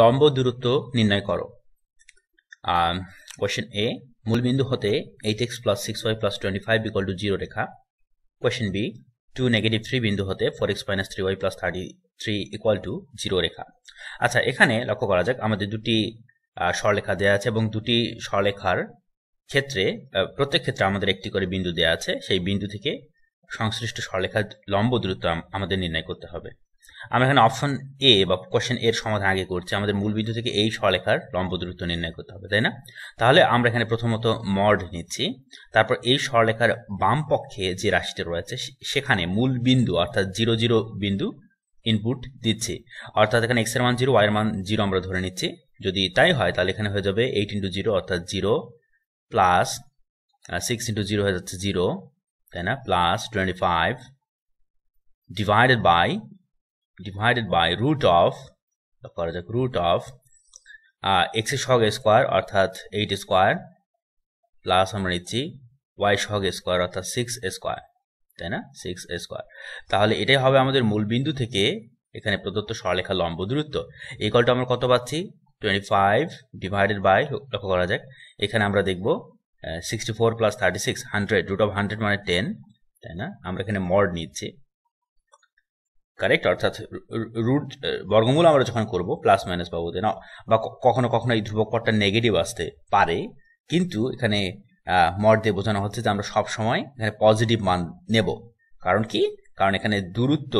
লম্ব দূরত্ব নির্ণয় করো কোয়েশন এ মূলবিন্দু হতে eight x plus six y plus twenty five equal to zero রেখা question B two negative three বিন্দু হতে four x minus three y plus thirty three equal to zero রেখা আচ্ছা এখানে লক্ষ্য করা যাক আমাদের দুটি স্বরলেখা দেওয়া আছে এবং দুটি স্বরলেখার ক্ষেত্রে প্রত্যেক ক্ষেত্রে আমাদের একটি করে বিন্দু দেওয়া আছে সেই বিন্দু থেকে সংশ্লিষ্ট স্বরলেখার লম্ব দূরত্ব আমাদের নির্ণয় করতে হবে আমরা এখানে অপশন এ বা কোশ্চেন এর সমাধান আগে করছি আমাদের মূল বিন্দু থেকে এই সরলেখার লম্ব দূরত্ব নির্ণয় করতে হবে তাই না তাহলে আমরা এখানে প্রথমত মড নিচ্ছি তারপর এই সরলেখার বাম পক্ষে যে রাশিটি রয়েছে সেখানে মূল বিন্দু অর্থাৎ জিরো জিরো বিন্দু ইনপুট দিচ্ছি অর্থাৎ এখানে এক্স এর মান জিরো ওয়াইয়ের মান জিরো আমরা ধরে নিচ্ছি যদি তাই হয় তাহলে এখানে হয়ে যাবে এইট ইন্টু জিরো অর্থাৎ zero plus six into zero হয়ে যাচ্ছে জিরো তাই না plus twenty five divided by divided by root of করা যাক রুট অফ এক্স সহগ স্কোয়ার অর্থাৎ এইট স্কোয়ার প্লাস আমরা নিচ্ছি ওয়াই সহগ স্কোয়ার অর্থাৎ সিক্স স্কোয়ার তাই না সিক্স স্কোয়ার তাহলে এটাই হবে আমাদের মূল বিন্দু থেকে এখানে প্রদত্ত সরলেখা লম্ব দূরত্ব এই কলটা আমরা কত পাচ্ছি টোয়েন্টি ফাইভ ডিভাইডেড বাই লক্ষ্য করা যাক এখানে আমরা দেখব sixty four plus thirty six hundred root of hundred মানে টেন তাই না আমরা এখানে মড নিচ্ছি কারেক্ট অর্থাৎ রুট বর্গমূল আমরা যখন করব প্লাস মাইনাস পাবো না বা কখনো কখনো এই ধ্রুবক পদটা নেগেটিভ আসতে পারে কিন্তু এখানে মর দিয়ে বোঝানো হচ্ছে যে আমরা সব সময় এখানে পজিটিভ মান নেব কারণ কি কারণ এখানে দূরত্ব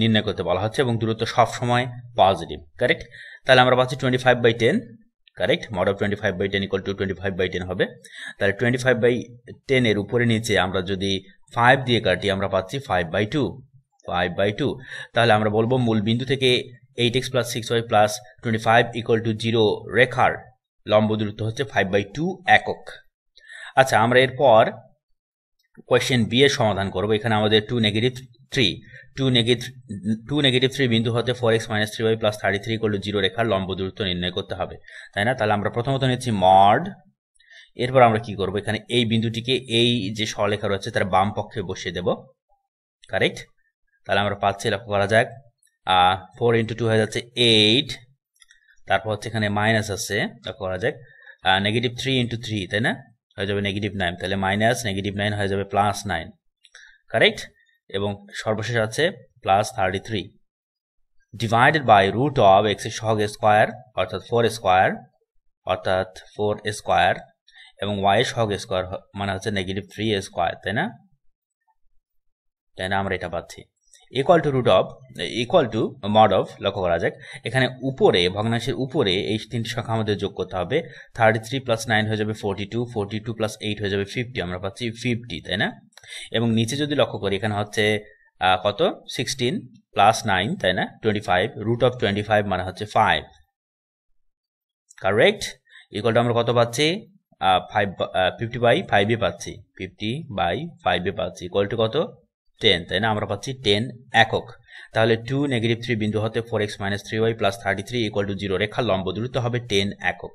নির্ণয় করতে বলা হচ্ছে এবং দূরত্ব সব সময় পজিটিভ কারেক্ট তাহলে আমরা পাচ্ছি twenty five by ten correct mod of twenty five by ten equal to twenty five by ten হবে তাহলে টোয়েন্টি ফাইভ বাই টেনের উপরে নিচে আমরা যদি ফাইভ দিয়ে কাটি আমরা পাচ্ছি five by two five by two তাহলে আমরা বলবো মূল বিন্দু থেকে eight x plus six y plus twenty five equal to zero রেখার লম্ব দূরত্ব হচ্ছে ফাইভ বাই টু একক আচ্ছা আমরা এরপর কোয়েশ্চেন বি এর সমাধান করব এখানে আমাদের two negative three two negative two negative three বিন্দু হতে four x minus three y plus thirty three করলে জিরো রেখার লম্ব দূরত্ব নির্ণয় করতে হবে তাই না তাহলে আমরা প্রথমত নিচ্ছি মড এরপর আমরা কি করব এখানে এই বিন্দুটিকে এই যে সরলেখা রয়েছে তার বাম পক্ষে বসিয়ে দেব কারেক্ট তাহলে আমরা পাচ্ছি লক্ষ্য করা যাক ফোর ইন্টু টু হয়ে যাচ্ছে এইট তারপর হচ্ছে এখানে মাইনাস আছে লক্ষ্য করা যাক নেগেটিভ থ্রি ইন্টু থ্রি তাই না হয়ে যাবে নেগেটিভ নাইন তাহলে মাইনাস নেগেটিভ নাইন হয়ে যাবে প্লাস নাইন কারেক্ট এবং সর্বশেষ আছে plus thirty three divided by root of এক্সের সহগ স্কোয়ার অর্থাৎ ফোর স্কোয়ার অর্থাৎ ফোর স্কোয়ার এবং ওয়াই সহগ স্কোয়ার মানে হচ্ছে নেগেটিভ থ্রি স্কোয়ার তাই না তাই না আমরা এটা পাচ্ছি equal to root of equal to mod of লক্ষ্য করা যাক এখানে উপরে ভগ্নাংশের উপরে এই তিনটি সংখ্যা আমাদের যোগ করতে হবে থার্টি থ্রি প্লাস নাইন হয়ে যাবে forty two forty two plus eight হয়ে যাবে ফিফটি আমরা পাচ্ছি ফিফটি তাই না এবং নিচে যদি লক্ষ্য করি এখানে হচ্ছে কত সিক্সটিন প্লাস নাইন তাই না twenty five root of twenty five মানে হচ্ছে ফাইভ কারেক্ট ইকুয়াল টু আমরা কত পাচ্ছি ফাইভ ফিফটি বাই ফাইভে পাচ্ছি ফিফটি বাই ফাইভে পাচ্ছি ইকুয়াল টু কত টেন তাই না আমরা পাচ্ছি টেন একক তাহলে টু নেগেটিভ থ্রি বিন্দু হতে four x minus three y plus thirty three equal to zero রেখা লম্ব দূরত্ব হবে টেন একক